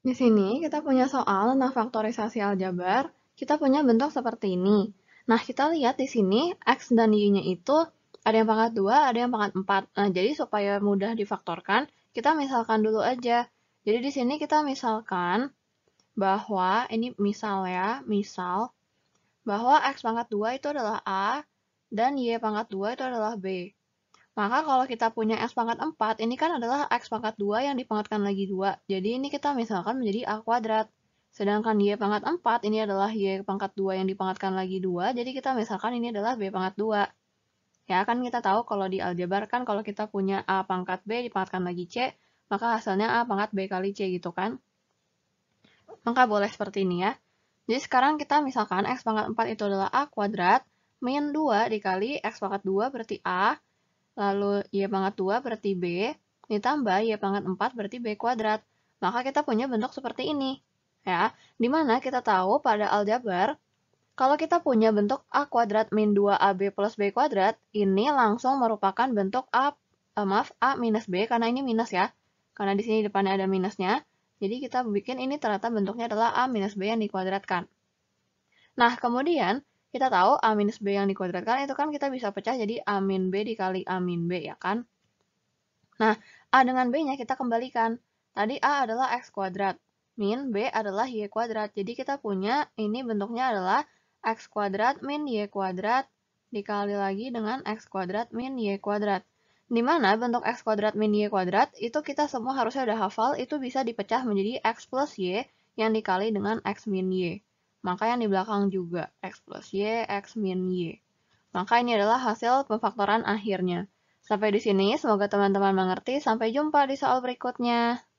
Di sini kita punya soal tentang faktorisasi aljabar. Kita punya bentuk seperti ini. Nah, kita lihat di sini X dan Y-nya itu ada yang pangkat 2, ada yang pangkat 4. Nah, jadi supaya mudah difaktorkan, kita misalkan dulu aja. Jadi di sini kita misalkan bahwa, ini misal ya, misal, bahwa X pangkat 2 itu adalah A, dan Y pangkat 2 itu adalah B. Maka kalau kita punya X pangkat 4, ini kan adalah X pangkat 2 yang dipangkatkan lagi 2. Jadi ini kita misalkan menjadi A kuadrat. Sedangkan Y pangkat 4, ini adalah Y pangkat 2 yang dipangkatkan lagi 2. Jadi kita misalkan ini adalah B pangkat 2. Ya, akan kita tahu kalau di aljabar kan kalau kita punya A pangkat B dipangkatkan lagi C, maka hasilnya A pangkat B kali C gitu kan. Maka boleh seperti ini ya. Jadi sekarang kita misalkan X pangkat 4 itu adalah A kuadrat, min 2 dikali X pangkat 2 berarti A, lalu Y pangkat 2 berarti B, ditambah Y pangkat 4 berarti B kuadrat. Maka kita punya bentuk seperti ini. ya. Dimana kita tahu pada aljabar, kalau kita punya bentuk A kuadrat min 2AB plus B kuadrat, ini langsung merupakan bentuk A, eh, maaf, A minus B, karena ini minus ya. Karena di sini depannya ada minusnya, jadi kita bikin ini ternyata bentuknya adalah A minus B yang dikuadratkan. Nah, kemudian kita tahu A minus B yang dikuadratkan itu kan kita bisa pecah jadi A min B dikali A min B ya kan? Nah, A dengan B-nya kita kembalikan. Tadi A adalah X kuadrat, min B adalah Y kuadrat. Jadi kita punya ini bentuknya adalah X kuadrat min Y kuadrat dikali lagi dengan X kuadrat min Y kuadrat. Dimana bentuk X kuadrat min Y kuadrat itu kita semua harusnya udah hafal, itu bisa dipecah menjadi X plus Y yang dikali dengan X min Y maka yang di belakang juga X plus Y, X min Y. Maka ini adalah hasil pemfaktoran akhirnya. Sampai di sini, semoga teman-teman mengerti. Sampai jumpa di soal berikutnya.